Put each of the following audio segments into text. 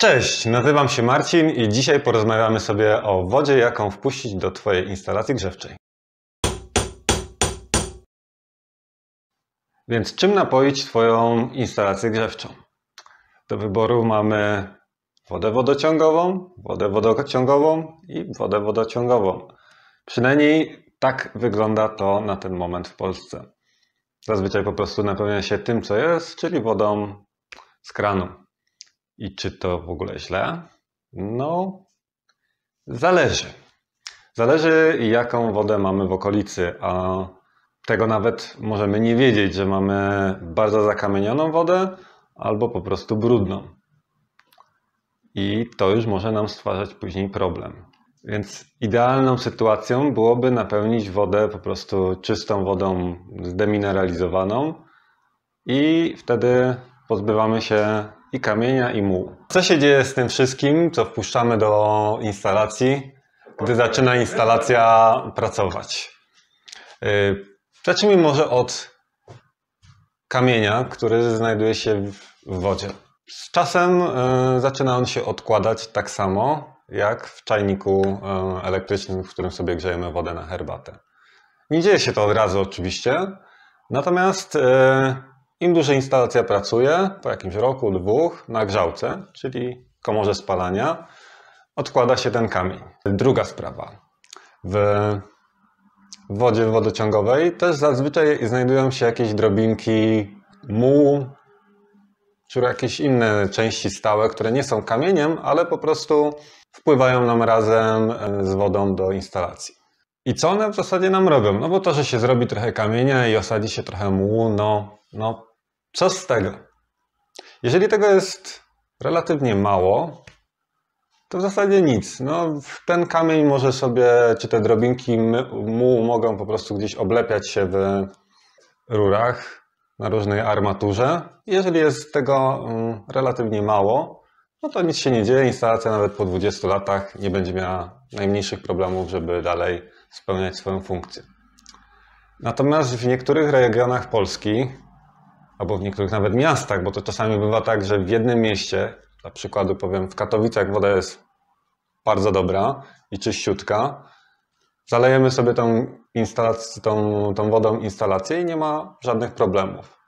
Cześć, nazywam się Marcin i dzisiaj porozmawiamy sobie o wodzie, jaką wpuścić do Twojej instalacji grzewczej. Więc czym napoić Twoją instalację grzewczą? Do wyboru mamy wodę wodociągową, wodę wodociągową i wodę wodociągową. Przynajmniej tak wygląda to na ten moment w Polsce. Zazwyczaj po prostu napełnia się tym, co jest, czyli wodą z kranu. I czy to w ogóle źle? No, zależy. Zależy, jaką wodę mamy w okolicy, a tego nawet możemy nie wiedzieć, że mamy bardzo zakamienioną wodę albo po prostu brudną. I to już może nam stwarzać później problem. Więc idealną sytuacją byłoby napełnić wodę po prostu czystą wodą zdemineralizowaną i wtedy pozbywamy się i kamienia, i mułu. Co się dzieje z tym wszystkim, co wpuszczamy do instalacji, gdy zaczyna instalacja pracować? Y, zacznijmy może od kamienia, który znajduje się w wodzie. Z czasem y, zaczyna on się odkładać tak samo jak w czajniku y, elektrycznym, w którym sobie grzejemy wodę na herbatę. Nie dzieje się to od razu oczywiście, natomiast im dłużej instalacja pracuje, po jakimś roku, dwóch, na grzałce, czyli komorze spalania, odkłada się ten kamień. Druga sprawa. W wodzie wodociągowej też zazwyczaj znajdują się jakieś drobinki mułu, czy jakieś inne części stałe, które nie są kamieniem, ale po prostu wpływają nam razem e, z wodą do instalacji. I co one w zasadzie nam robią? No bo to, że się zrobi trochę kamienia i osadzi się trochę mułu, no, no co z tego? Jeżeli tego jest relatywnie mało, to w zasadzie nic. No, ten kamień może sobie, czy te drobinki mu mogą po prostu gdzieś oblepiać się w rurach na różnej armaturze. Jeżeli jest tego mm, relatywnie mało, no to nic się nie dzieje. Instalacja nawet po 20 latach nie będzie miała najmniejszych problemów, żeby dalej spełniać swoją funkcję. Natomiast w niektórych regionach Polski, albo w niektórych nawet miastach, bo to czasami bywa tak, że w jednym mieście, na przykładu powiem w Katowicach woda jest bardzo dobra i czyściutka, zalejemy sobie tą, instalację, tą, tą wodą instalację i nie ma żadnych problemów.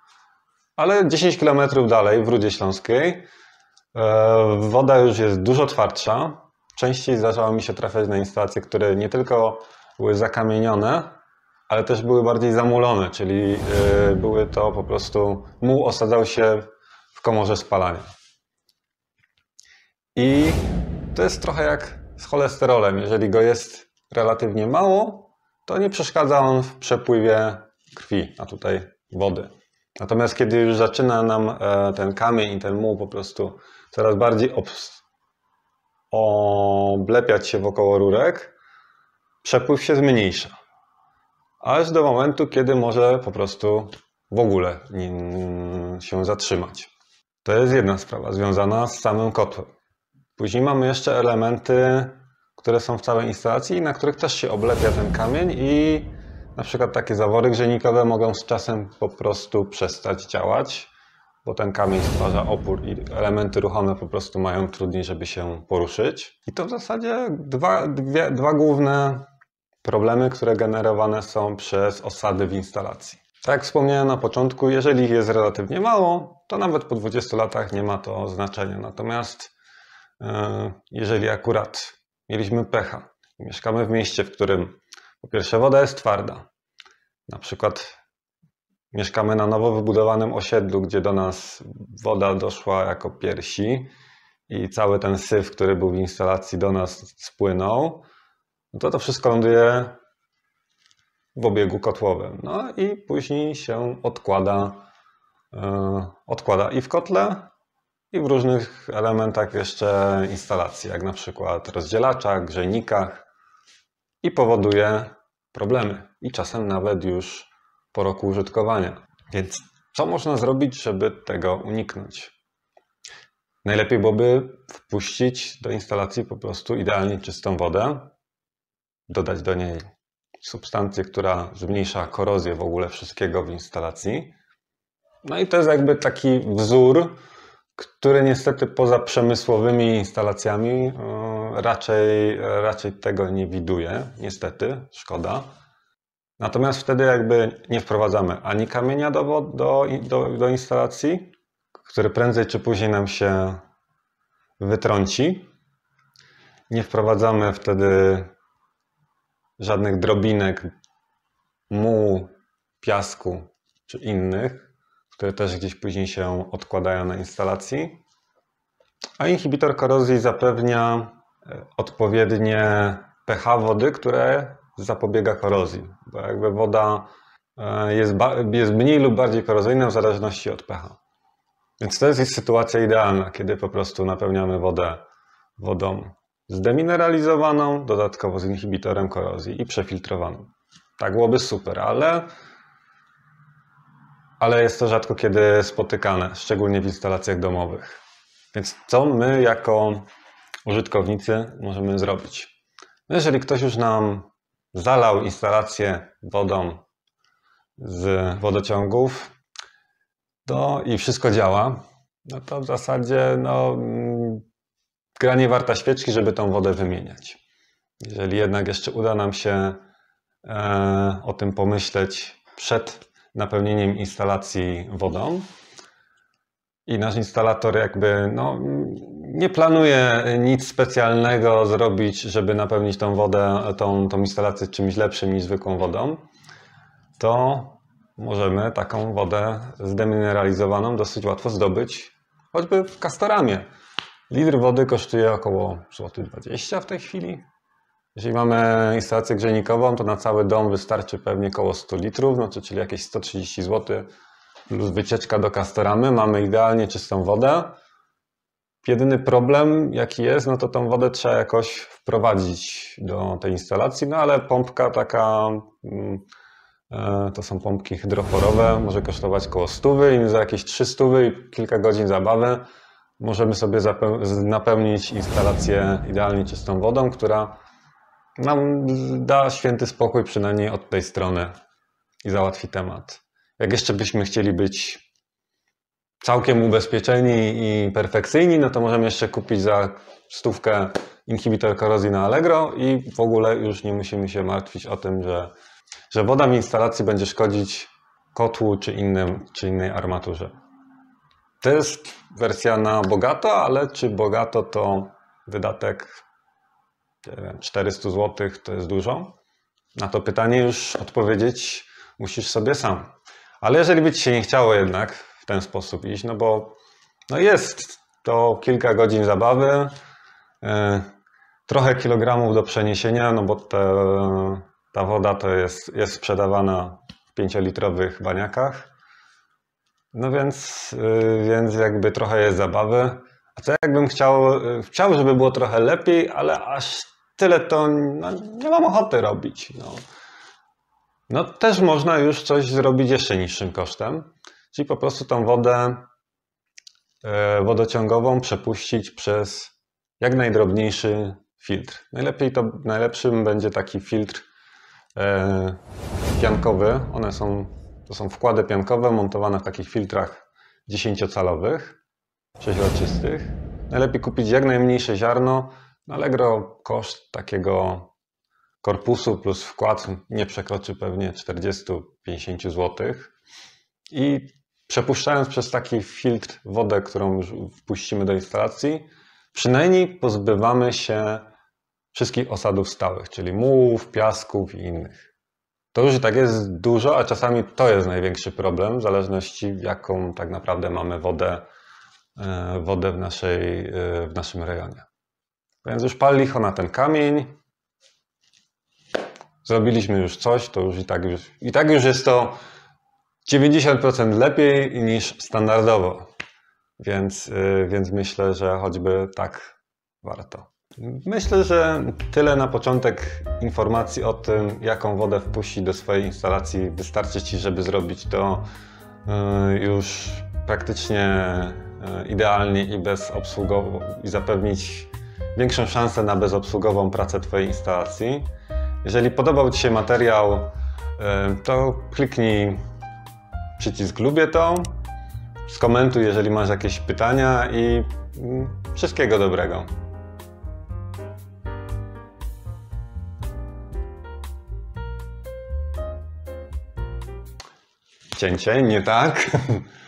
Ale 10 km dalej w Rudzie Śląskiej e, woda już jest dużo twardsza. Częściej zdarzało mi się trafiać na instalacje, które nie tylko były zakamienione, ale też były bardziej zamulone, czyli e, były to po prostu muł osadzał się w komorze spalania. I to jest trochę jak z cholesterolem. Jeżeli go jest relatywnie mało, to nie przeszkadza on w przepływie krwi, a tutaj wody. Natomiast kiedy już zaczyna nam e, ten kamień i ten muł po prostu coraz bardziej oblepiać się wokoło rurek, przepływ się zmniejsza aż do momentu, kiedy może po prostu w ogóle się zatrzymać. To jest jedna sprawa związana z samym kotłem. Później mamy jeszcze elementy, które są w całej instalacji, na których też się oblepia ten kamień i na przykład takie zawory grzejnikowe mogą z czasem po prostu przestać działać, bo ten kamień stwarza opór i elementy ruchome po prostu mają trudniej, żeby się poruszyć. I to w zasadzie dwa, dwie, dwa główne problemy, które generowane są przez osady w instalacji. Tak jak wspomniałem na początku, jeżeli ich jest relatywnie mało, to nawet po 20 latach nie ma to znaczenia. Natomiast e, jeżeli akurat mieliśmy pecha, mieszkamy w mieście, w którym po pierwsze woda jest twarda, na przykład mieszkamy na nowo wybudowanym osiedlu, gdzie do nas woda doszła jako piersi i cały ten syf, który był w instalacji do nas spłynął, no to to wszystko ląduje w obiegu kotłowym. No i później się odkłada, yy, odkłada i w kotle, i w różnych elementach jeszcze instalacji, jak na przykład rozdzielaczach, grzejnikach i powoduje problemy i czasem nawet już po roku użytkowania. Więc co można zrobić, żeby tego uniknąć? Najlepiej byłoby wpuścić do instalacji po prostu idealnie czystą wodę, dodać do niej substancję, która zmniejsza korozję w ogóle wszystkiego w instalacji. No i to jest jakby taki wzór, który niestety poza przemysłowymi instalacjami e, raczej, raczej tego nie widuje. Niestety, szkoda. Natomiast wtedy jakby nie wprowadzamy ani kamienia do, do, do, do instalacji, który prędzej czy później nam się wytrąci. Nie wprowadzamy wtedy żadnych drobinek, mułu, piasku czy innych, które też gdzieś później się odkładają na instalacji. A inhibitor korozji zapewnia e, odpowiednie pH wody, które zapobiega korozji, bo jakby woda e, jest, jest mniej lub bardziej korozyjna w zależności od pH. Więc to jest sytuacja idealna, kiedy po prostu napełniamy wodę wodą zdemineralizowaną, dodatkowo z inhibitorem korozji i przefiltrowaną. Tak byłoby super, ale, ale jest to rzadko kiedy spotykane, szczególnie w instalacjach domowych. Więc co my jako użytkownicy możemy zrobić? No jeżeli ktoś już nam zalał instalację wodą z wodociągów to i wszystko działa, no to w zasadzie no, gra nie warta świeczki, żeby tą wodę wymieniać. Jeżeli jednak jeszcze uda nam się e, o tym pomyśleć przed napełnieniem instalacji wodą, i nasz instalator jakby no, nie planuje nic specjalnego zrobić, żeby napełnić tą wodę, tą, tą instalację czymś lepszym niż zwykłą wodą, to możemy taką wodę zdemineralizowaną dosyć łatwo zdobyć, choćby w Kastoramie. Litr wody kosztuje około 20 zł w tej chwili. Jeśli mamy instalację grzejnikową, to na cały dom wystarczy pewnie około 100 litrów, znaczy, czyli jakieś 130 zł plus wycieczka do Castoramy. Mamy idealnie czystą wodę. Jedyny problem jaki jest, no to tą wodę trzeba jakoś wprowadzić do tej instalacji, no ale pompka taka, mm, e, to są pompki hydroforowe, może kosztować około 100 i za jakieś 300 i kilka godzin zabawy możemy sobie napełnić instalację idealnie czystą wodą, która nam da święty spokój przynajmniej od tej strony i załatwi temat. Jak jeszcze byśmy chcieli być całkiem ubezpieczeni i perfekcyjni, no to możemy jeszcze kupić za stówkę inhibitor korozji na Allegro i w ogóle już nie musimy się martwić o tym, że, że woda w instalacji będzie szkodzić kotłu czy, innym, czy innej armaturze. To jest wersja na bogato, ale czy bogato to wydatek 400 zł to jest dużo? Na to pytanie już odpowiedzieć musisz sobie sam. Ale jeżeli by ci się nie chciało jednak w ten sposób iść, no bo no jest to kilka godzin zabawy, e, trochę kilogramów do przeniesienia, no bo te, ta woda to jest, jest sprzedawana w 5-litrowych baniakach. No więc, y, więc jakby trochę jest zabawy. A co jakbym chciał, y, chciał, żeby było trochę lepiej, ale aż tyle to no, nie mam ochoty robić. No. no też można już coś zrobić jeszcze niższym kosztem. Czyli po prostu tą wodę y, wodociągową przepuścić przez jak najdrobniejszy filtr. Najlepiej to, najlepszym będzie taki filtr piankowy. One są to są wkłady piankowe montowane w takich filtrach 10-calowych, przeźroczystych. Najlepiej kupić jak najmniejsze ziarno. Na Allegro koszt takiego korpusu plus wkład nie przekroczy pewnie 40-50 zł. I przepuszczając przez taki filtr wodę, którą już wpuścimy do instalacji, przynajmniej pozbywamy się wszystkich osadów stałych, czyli mułów, piasków i innych. To już i tak jest dużo, a czasami to jest największy problem, w zależności jaką tak naprawdę mamy wodę, e, wodę w, naszej, e, w naszym rejonie. Więc już pal licho na ten kamień. Zrobiliśmy już coś, to już i tak już, i tak już jest to 90% lepiej niż standardowo. Więc, e, więc myślę, że choćby tak warto. Myślę, że tyle na początek informacji o tym, jaką wodę wpuścić do swojej instalacji wystarczy Ci, żeby zrobić to e, już praktycznie e, idealnie i bezobsługowo i zapewnić większą szansę na bezobsługową pracę Twojej instalacji. Jeżeli podobał Ci się materiał, e, to kliknij przycisk lubię to, skomentuj jeżeli masz jakieś pytania i mm, wszystkiego dobrego. Чай-чай, не так.